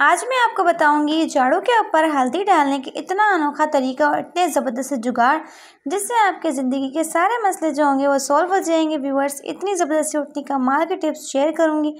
आज मैं आपको बताऊंगी जाड़ों के ऊपर हल्दी डालने के इतना अनोखा तरीका और इतने ज़बरदस्त जुगाड़ जिससे आपके ज़िंदगी के सारे मसले जो होंगे वो सॉल्व हो जाएंगे व्यूवर्स इतनी ज़बरदस्ती का कमाल के टिप्स शेयर करूंगी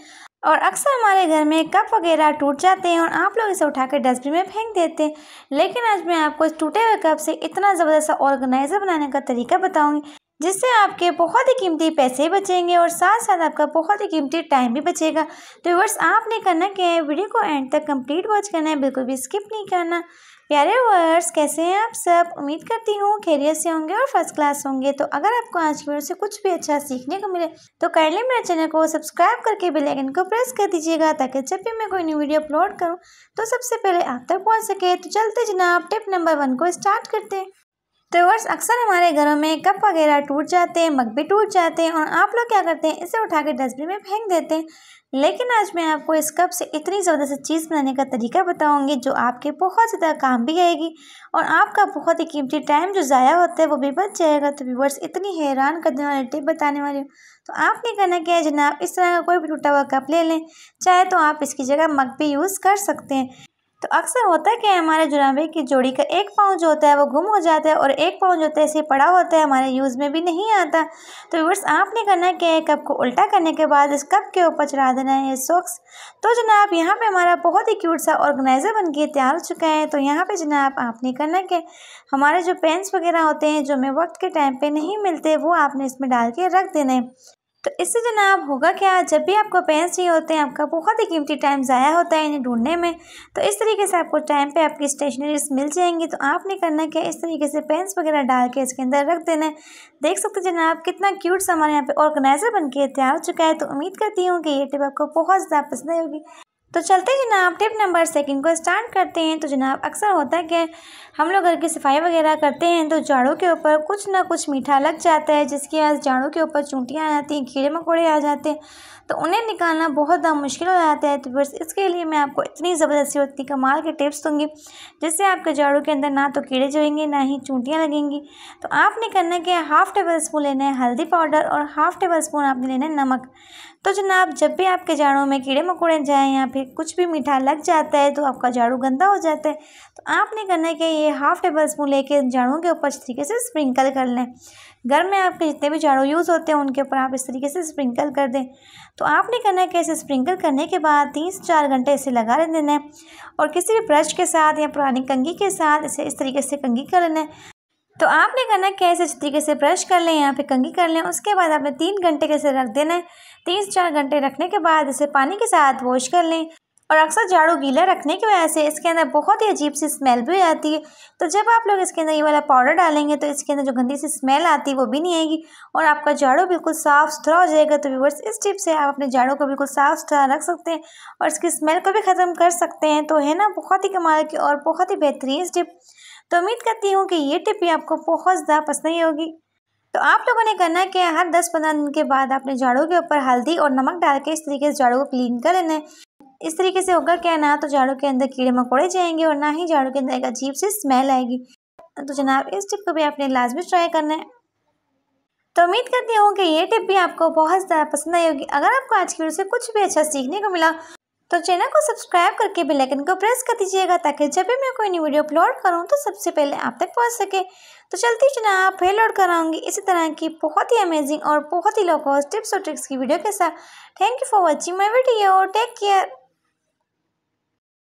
और अक्सर हमारे घर में कप वगैरह टूट जाते हैं और आप लोग इसे उठाकर डस्टबिन में फेंक देते हैं लेकिन आज मैं आपको इस टूटे हुए कप से इतना ज़बरदस्त ऑर्गेनाइज़र बनाने का तरीका बताऊँगी जिससे आपके बहुत ही कीमती पैसे बचेंगे और साथ साथ आपका बहुत ही कीमती टाइम भी बचेगा तो व्यूवर्स आपने करना क्या है वीडियो को एंड तक कंप्लीट वॉच करना है बिल्कुल भी स्किप नहीं करना प्यारे व्यूअर्स कैसे हैं आप सब उम्मीद करती हूँ खैरियत से होंगे और फर्स्ट क्लास होंगे तो अगर आपको आज की वीडियो से कुछ भी अच्छा सीखने को मिले तो काइंडली मेरे चैनल को सब्सक्राइब करके बेल आइकन को प्रेस कर दीजिएगा ताकि जब भी मैं कोई न्यू वीडियो अपलोड करूँ तो सबसे पहले आप तक पहुँच सके तो चलते जनाब टिप नंबर वन को स्टार्ट करते हैं तो वर्ष अक्सर हमारे घरों में कप वगैरह टूट जाते हैं मग भी टूट जाते हैं और आप लोग क्या करते हैं इसे उठा कर डस्टबिन में फेंक देते हैं लेकिन आज मैं आपको इस कप से इतनी ज़बरदस्त चीज़ बनाने का तरीका बताऊंगी जो आपके बहुत ज़्यादा काम भी आएगी और आपका बहुत ही कीमती टाइम जो ज़ाया होता है वो भी बच जाएगा तो व्यूवर्स इतनी हैरान करने वाली टिप बताने वाली हूँ तो आपने करना क्या है जनाब इस तरह का कोई भी टूटा हुआ कप ले लें चाहे तो आप इसकी जगह मग भी यूज़ कर सकते हैं तो अक्सर होता है क्या है हमारे जुराबे की जोड़ी का एक पाँव जो होता है वो गुम हो जाता है और एक पाँव जो होता है ऐसे पड़ा होता है हमारे यूज़ में भी नहीं आता तो व्यूवर्स आपने करना क्या है कप को उल्टा करने के बाद इस कप के ऊपर चढ़ा देना है ये सॉक्स तो जनाब यहाँ पर हमारा बहुत ही क्यूट सा ऑर्गेनाइज़र बन के तैयार हो चुका है तो यहाँ पर जनाब आपने करना क्या हमारे जो पेंस वगैरह होते हैं जो हमें वक्त के टाइम पर नहीं मिलते वो आपने इसमें डाल के रख देना है तो इससे जनाब होगा क्या जब भी आपको पेंस नहीं होते हैं आपका बहुत ही कीमती टाइम ज़ाया होता है इन्हें ढूंढने में तो इस तरीके से आपको टाइम पे आपकी स्टेशनरीज मिल जाएंगी तो आपने करना क्या इस तरीके से पेंस वगैरह डाल के इसके अंदर रख देना है देख सकते जनाब कितना क्यूट सा हमारे यहाँ पे ऑर्गेनाइज़र बन के तैयार हो चुका है तो उम्मीद करती हूँ कि ये टिप आपको बहुत ज़्यादा पसंद आएगी तो चलते जनाब टिप नंबर सेकंड को स्टार्ट करते हैं तो जनाब अक्सर होता है कि हम लोग घर की सफाई वगैरह करते हैं तो झाड़ू के ऊपर कुछ ना कुछ मीठा लग जाता है जिसके वजह झाड़ू के ऊपर चूंटियाँ आ जाती हैं कीड़े मकोड़े आ जाते हैं तो उन्हें निकालना बहुत ज़्यादा मुश्किल हो जाता है तो बस इसके लिए मैं आपको इतनी ज़बरदस्ती और इतनी कमाल के टिप्स दूँगी जिससे आपके झाड़ू के अंदर ना तो कीड़े जलेंगे ना ही चूंटियाँ लगेंगी तो आपने करना क्या हाफ़ टेबल स्पून लेना है हल्दी पाउडर और हाफ़ टेबल स्पून आपने लेना है नमक तो जनाब जब भी आपके झाड़ों में कीड़े मकोड़े जाएँ या फिर कुछ भी मीठा लग जाता है तो आपका झाड़ू गंदा हो जाता है तो आपने करना है कि ये हाफ टेबल स्पून लेके झाड़ू के ऊपर इस तरीके से स्प्रिंकल कर लें घर में आपके जितने भी झाड़ू यूज़ होते हैं उनके ऊपर आप इस तरीके से स्प्रिंकल कर दें तो आपने करना है कि इसे स्प्रिंकल करने के बाद तीन से चार घंटे इसे लगा लेना है और किसी भी ब्रश के साथ या पुरानी कंगी के साथ इसे इस तरीके से कंगी कर लेना है तो आपने करना क्या कैसे अच्छे तरीके से ब्रश कर लें यहाँ पे कंघी कर लें उसके बाद आपने तीन घंटे कैसे रख देना है तीन से चार घंटे रखने के बाद इसे पानी के साथ वॉश कर लें और अक्सर झाड़ू गीला रखने की वजह से इसके अंदर बहुत ही अजीब सी स्मेल भी आती है तो जब आप लोग इसके अंदर ये वाला पाउडर डालेंगे तो इसके अंदर जो गंदी सी स्मेल आती है वो भी नहीं आएगी और आपका झाड़ू बिल्कुल साफ़ सुथरा हो जाएगा तो व्यूवर्स इस टिप से आप अपने झाड़ू को बिल्कुल साफ़ सुथरा रख सकते हैं और इसकी स्मेल को भी ख़त्म कर सकते हैं तो है ना बहुत ही कमाल की और बहुत ही बेहतरीन टिप तो उम्मीद करती हूँ कि ये टिप भी आपको बहुत ज़्यादा पसंद ही होगी तो आप लोगों ने करना है कि हर 10-15 दिन के बाद आपने झाड़ू के ऊपर हल्दी और नमक डाल के इस तरीके से झाड़ू को क्लीन कर लेना है इस तरीके से होगा क्या ना तो झाड़ू के अंदर कीड़े मकोड़े जाएंगे और ना ही झाड़ू के अंदर एक अजीब सी स्मेल आएगी तो जनाब इस टिप को भी आपने लाजमी ट्राई करना है तो उम्मीद करती हूँ कि ये टिप भी आपको बहुत ज़्यादा पसंद आई होगी अगर आपको आज की वीडियो से कुछ भी अच्छा सीखने को मिला तो चैनल को सब्सक्राइब करके बेल आइकन को प्रेस कर दीजिएगा ताकि जब भी मैं कोई नई वीडियो अपलोड करूँ तो सबसे पहले आप तक पहुँच सके तो चलती जनाब फिर लोड कराऊंगी इसी तरह की बहुत ही अमेजिंग और बहुत ही लो टिप्स और ट्रिक्स की वीडियो के साथ thank you for watching my video take care